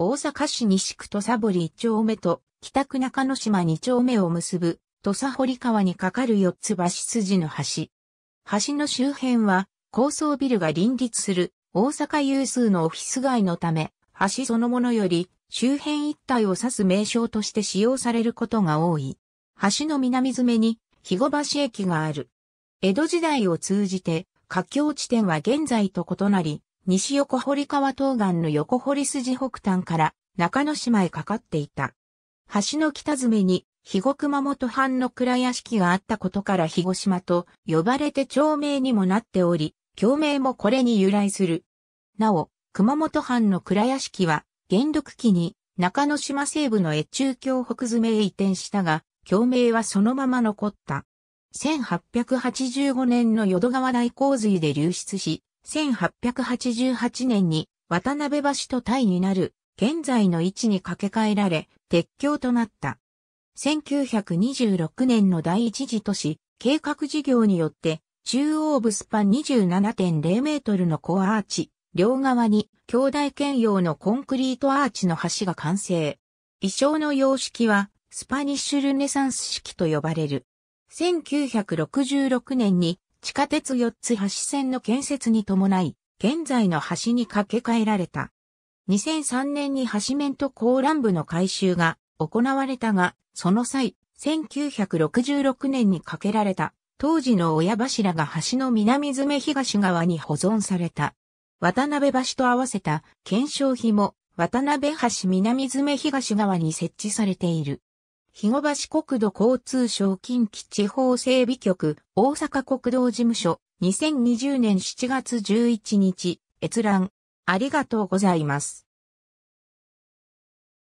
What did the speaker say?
大阪市西区土佐堀一丁目と北区中之島二丁目を結ぶ土佐堀川に架かる四つ橋筋の橋。橋の周辺は高層ビルが林立する大阪有数のオフィス街のため、橋そのものより周辺一帯を指す名称として使用されることが多い。橋の南詰めに、肥後橋駅がある。江戸時代を通じて、華橋地点は現在と異なり、西横堀川東岸の横堀筋北端から中野島へかかっていた。橋の北詰に、肥後熊本藩の倉屋敷があったことから肥後島と呼ばれて町名にもなっており、町名もこれに由来する。なお、熊本藩の倉屋敷は、元禄期に中野島西部の越中京北詰へ移転したが、町名はそのまま残った。1885年の淀川大洪水で流出し、1888年に渡辺橋と対になる現在の位置に架け替えられ、鉄橋となった。1926年の第一次都市計画事業によって、中央部スパン27.0メートルのコアアーチ、両側に兄弟兼用のコンクリートアーチの橋が完成。衣装の様式はスパニッシュルネサンス式と呼ばれる。1966年に地下鉄4つ橋線の建設に伴い、現在の橋に架け替えられた。2003年に橋面と高乱部の改修が行われたが、その際、1966年に架けられた当時の親柱が橋の南詰東側に保存された。渡辺橋と合わせた検証碑も渡辺橋南詰東側に設置されている。日後橋国土交通省近畿地方整備局、大阪国道事務所、2020年7月11日、閲覧、ありがとうございます。